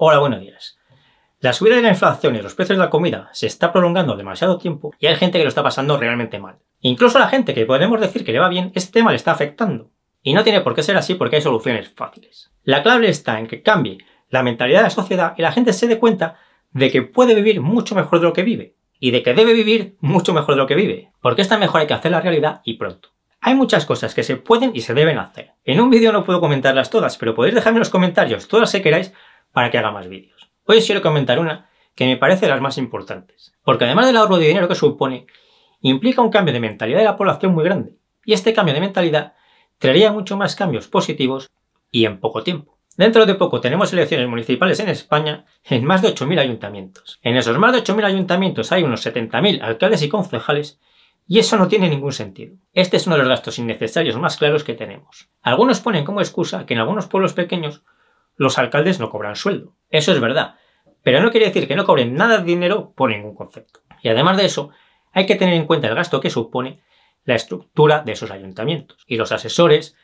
Hola, buenos días. La subida de la inflación y los precios de la comida se está prolongando demasiado tiempo y hay gente que lo está pasando realmente mal. Incluso a la gente que podemos decir que le va bien, este tema le está afectando. Y no tiene por qué ser así porque hay soluciones fáciles. La clave está en que cambie la mentalidad de la sociedad y la gente se dé cuenta de que puede vivir mucho mejor de lo que vive y de que debe vivir mucho mejor de lo que vive, porque esta mejor hay que hacer la realidad y pronto. Hay muchas cosas que se pueden y se deben hacer. En un vídeo no puedo comentarlas todas, pero podéis dejarme en los comentarios todas las que queráis para que haga más vídeos. Hoy os quiero comentar una que me parece de las más importantes, porque además del ahorro de dinero que supone, implica un cambio de mentalidad de la población muy grande, y este cambio de mentalidad traería mucho más cambios positivos y en poco tiempo. Dentro de poco tenemos elecciones municipales en España en más de 8.000 ayuntamientos. En esos más de 8.000 ayuntamientos hay unos 70.000 alcaldes y concejales y eso no tiene ningún sentido. Este es uno de los gastos innecesarios más claros que tenemos. Algunos ponen como excusa que en algunos pueblos pequeños los alcaldes no cobran sueldo. Eso es verdad. Pero no quiere decir que no cobren nada de dinero por ningún concepto. Y además de eso, hay que tener en cuenta el gasto que supone la estructura de esos ayuntamientos. Y los asesores,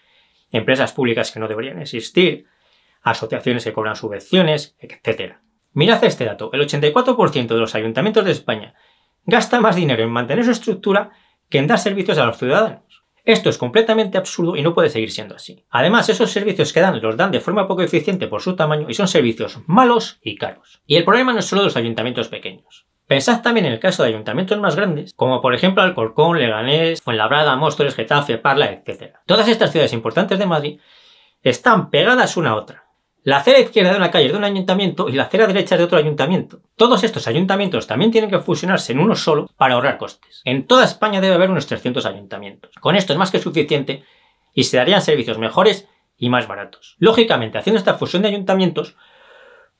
empresas públicas que no deberían existir, asociaciones que cobran subvenciones, etc. Mirad este dato, el 84% de los ayuntamientos de España gasta más dinero en mantener su estructura que en dar servicios a los ciudadanos. Esto es completamente absurdo y no puede seguir siendo así. Además, esos servicios que dan los dan de forma poco eficiente por su tamaño y son servicios malos y caros. Y el problema no es solo de los ayuntamientos pequeños. Pensad también en el caso de ayuntamientos más grandes, como por ejemplo Alcorcón, Leganés, Fuenlabrada, Móstoles, Getafe, Parla, etc. Todas estas ciudades importantes de Madrid están pegadas una a otra la acera izquierda de una calle es de un ayuntamiento y la acera derecha es de otro ayuntamiento. Todos estos ayuntamientos también tienen que fusionarse en uno solo para ahorrar costes. En toda España debe haber unos 300 ayuntamientos. Con esto es más que suficiente y se darían servicios mejores y más baratos. Lógicamente, haciendo esta fusión de ayuntamientos,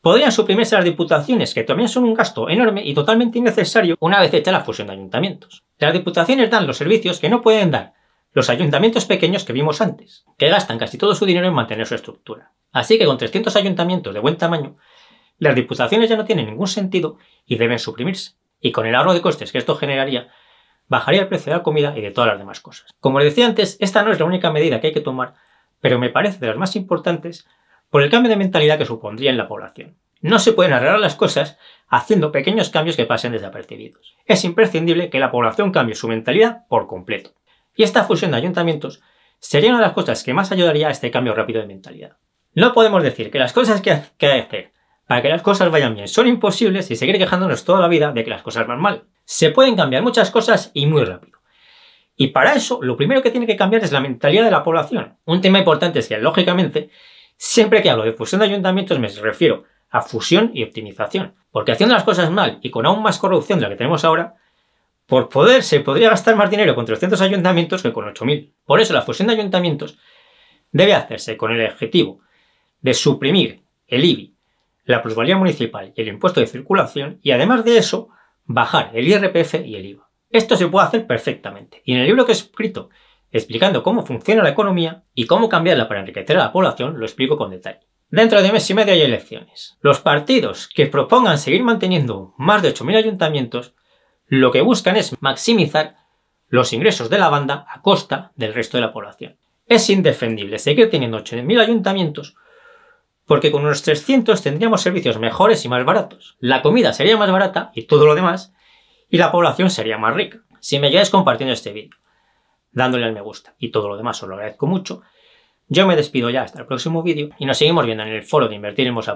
podrían suprimirse las diputaciones, que también son un gasto enorme y totalmente innecesario una vez hecha la fusión de ayuntamientos. Las diputaciones dan los servicios que no pueden dar los ayuntamientos pequeños que vimos antes, que gastan casi todo su dinero en mantener su estructura. Así que con 300 ayuntamientos de buen tamaño, las diputaciones ya no tienen ningún sentido y deben suprimirse. Y con el ahorro de costes que esto generaría, bajaría el precio de la comida y de todas las demás cosas. Como les decía antes, esta no es la única medida que hay que tomar, pero me parece de las más importantes por el cambio de mentalidad que supondría en la población. No se pueden arreglar las cosas haciendo pequeños cambios que pasen desapercibidos. Es imprescindible que la población cambie su mentalidad por completo. Y esta fusión de ayuntamientos sería una de las cosas que más ayudaría a este cambio rápido de mentalidad. No podemos decir que las cosas que, hay que hacer para que las cosas vayan bien son imposibles y seguir quejándonos toda la vida de que las cosas van mal. Se pueden cambiar muchas cosas y muy rápido. Y para eso, lo primero que tiene que cambiar es la mentalidad de la población. Un tema importante es que, lógicamente, siempre que hablo de fusión de ayuntamientos me refiero a fusión y optimización. Porque haciendo las cosas mal y con aún más corrupción de la que tenemos ahora, por poder se podría gastar más dinero con 300 ayuntamientos que con 8.000. Por eso la fusión de ayuntamientos debe hacerse con el objetivo de suprimir el IBI, la plusvalía municipal y el impuesto de circulación y además de eso bajar el IRPF y el IVA. Esto se puede hacer perfectamente. Y en el libro que he escrito explicando cómo funciona la economía y cómo cambiarla para enriquecer a la población lo explico con detalle. Dentro de mes y medio hay elecciones. Los partidos que propongan seguir manteniendo más de 8.000 ayuntamientos lo que buscan es maximizar los ingresos de la banda a costa del resto de la población. Es indefendible seguir teniendo 80.000 ayuntamientos porque con unos 300 tendríamos servicios mejores y más baratos. La comida sería más barata y todo lo demás, y la población sería más rica. Si me ayudáis compartiendo este vídeo, dándole al me gusta y todo lo demás, os lo agradezco mucho. Yo me despido ya hasta el próximo vídeo y nos seguimos viendo en el foro de invertiremos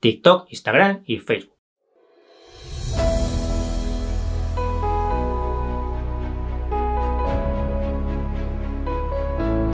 TikTok, Instagram y Facebook.